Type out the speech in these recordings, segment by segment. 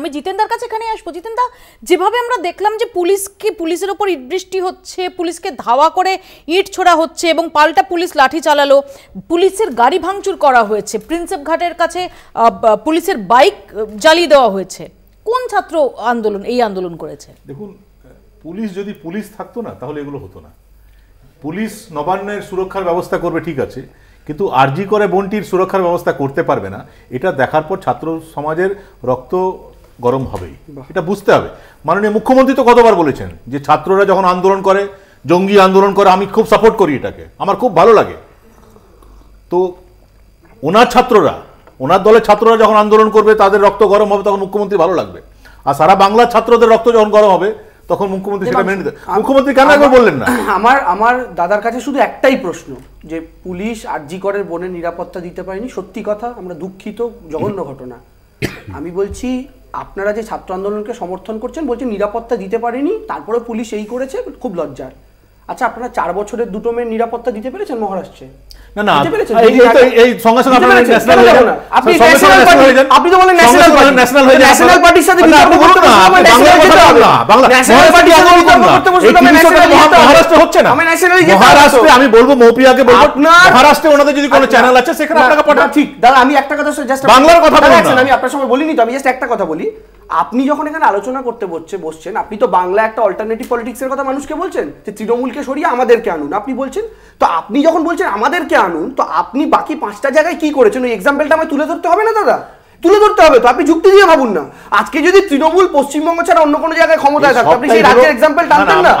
আমি জিতেন্দার কাছে এখানে আসবো জিতেন্দা যেভাবে আমরা দেখলাম যে পুলিশকে পুলিশের ওপর ইট বৃষ্টি হচ্ছে পুলিশকে ধাওয়া করে ইট ছোড়া হচ্ছে এবং পাল্টা পুলিশ লাঠি চালালো পুলিশের গাড়ি ভাঙচুর করা হয়েছে প্রিন্সেপ ঘাটের কাছে পুলিশের বাইক জ্বালিয়ে দেওয়া হয়েছে কোন ছাত্র আন্দোলন এই আন্দোলন করেছে দেখুন পুলিশ যদি পুলিশ থাকতো না তাহলে এগুলো হতো না পুলিশ নবান্নের সুরক্ষার ব্যবস্থা করবে ঠিক আছে কিন্তু আর্জি করে বন্টির সুরক্ষার ব্যবস্থা করতে পারবে না এটা দেখার পর ছাত্র সমাজের রক্ত গরম হবেই এটা বুঝতে হবে মাননীয় মুখ্যমন্ত্রী তো কতবার বলেছেন যে ছাত্ররা যখন আন্দোলন করে জঙ্গি আন্দোলন করে আমি খুব সাপোর্ট করি এটাকে আমার খুব ভালো লাগে তো ওনার ছাত্ররা ওনার দলের ছাত্ররা যখন আন্দোলন করবে তাদের রক্ত গরম হবে তখন মুখ্যমন্ত্রী ভালো লাগবে আর সারা বাংলার ছাত্রদের রক্ত যখন গরম হবে তখন মুখ্যমন্ত্রী সেটা মেনে মুখ্যমন্ত্রী কেন একবার বললেন না আমার আমার দাদার কাছে শুধু একটাই প্রশ্ন যে পুলিশ আরজি করের বনের নিরাপত্তা দিতে পারেনি সত্যি কথা আমরা দুঃখিত জঘন্য ঘটনা আমি বলছি আপনারা যে ছাত্র আন্দোলনকে সমর্থন করছেন বলছেন নিরাপত্তা দিতে পারেনি তারপরে পুলিশ এই করেছে খুব লজ্জার আচ্ছা আপনারা চার বছরের দুটো মেয়ের নিরাপত্তা দিতে পেরেছেন মহারাষ্ট্রে না আপনি তো বলেন হচ্ছে না আমি মহারাষ্ট্রে আমি বলবো মৌপিয়াকে বলবো আপনার মহারাষ্ট্রে ওনাদের যদি কোনো চ্যানেল আছে সেখানে আপনাকে ঠিক দাদা আমি একটা কথা জাস্ট বাংলার কথা আমি আপনার বলিনি তো আমি জাস্ট একটা কথা বলি আপনি যখন এখানে আলোচনা করতে বসছে বসছেন আপনি তো বাংলা একটা অল্টারনেটিভ পলিটিক্সের কথা মানুষকে বলছেন যে তৃণমূলকে সরিয়ে আমাদেরকে আনুন আপনি বলছেন তো আপনি যখন বলছেন আমাদেরকে আনুন তো আপনি বাকি পাঁচটা জায়গায় কি করেছেন ওই এক্সাম্পলটা আমায় তুলে ধরতে হবে না দাদা তুলে ধরতে হবে তো আপনি যুক্তি দিয়ে ভাবুন না আজকে যদি তৃণমূল পশ্চিমবঙ্গ ছাড়া অন্য কোনো জায়গায় ক্ষমতায় থাকতো আপনি সেই রাজ্যের এক্সাম্পল টানতেন না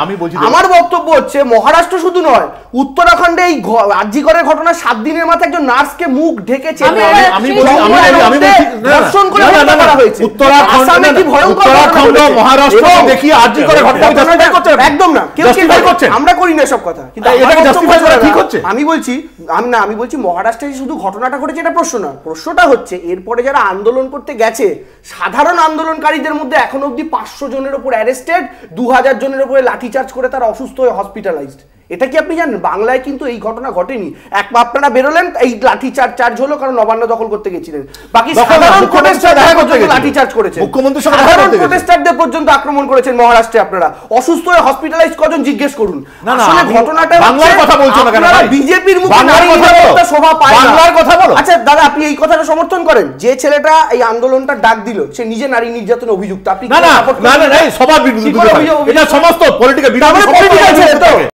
আমার বক্তব্য হচ্ছে মহারাষ্ট্র শুধু নয় উত্তরাখণ্ডে এই করে ঘটনা সাত দিনের মাথায় একজন নার্সকে মুখ ঢেকে চেপে দর্শন করে হত্যা করা হয়েছে আসামে কি ভয়ঙ্কর উত্তরাখণ্ড মহারাষ্ট্র দেখি করে ঘটনা করছে একদম না কেউ চিন্তা করছে আমরা করি না সব কথা কিন্তু জাস্টিফাই করা ঠিক হচ্ছে আমি বলছি আমি না আমি বলছি মহারাষ্ট্রে শুধু ঘটনাটা ঘটেছে এটা প্রশ্ন না প্রশ্নটা হচ্ছে এরপরে যারা আন্দোলন করতে গেছে সাধারণ আন্দোলনকারীদের মধ্যে এখন অবধি পাঁচশো জনের ওপর অ্যারেস্টেড দু হাজার জনের ওপরে লাঠিচার্জ করে তারা অসুস্থ হয়ে হসপিটালাইজড এটা কি আপনি জানেন বাংলায় কিন্তু এই ঘটনা ঘটেনি এক আপনারা বেরোলেন এই লাঠি চার্জ চার্জ হলো কারণ নবান্ন দখল করতে গেছিলেন বাকি লাঠি চার্জ করেছে মুখ্যমন্ত্রী প্রোটেস্টারদের পর্যন্ত আক্রমণ করেছেন মহারাষ্ট্রে আপনারা অসুস্থ হয়ে হসপিটালাইজ কজন জিজ্ঞেস করুন আসলে ঘটনাটা বাংলার কথা বলছো না কেন বিজেপির মুখে নারী শোভা পায় বাংলার কথা বলো আচ্ছা দাদা আপনি এই কথাটা সমর্থন করেন যে ছেলেটা এই আন্দোলনটা ডাক দিল ছিল সে নিজে নারী নির্যাতনে অভিযুক্ত আপনি না না না এটা সমস্ত পলিটিক্যাল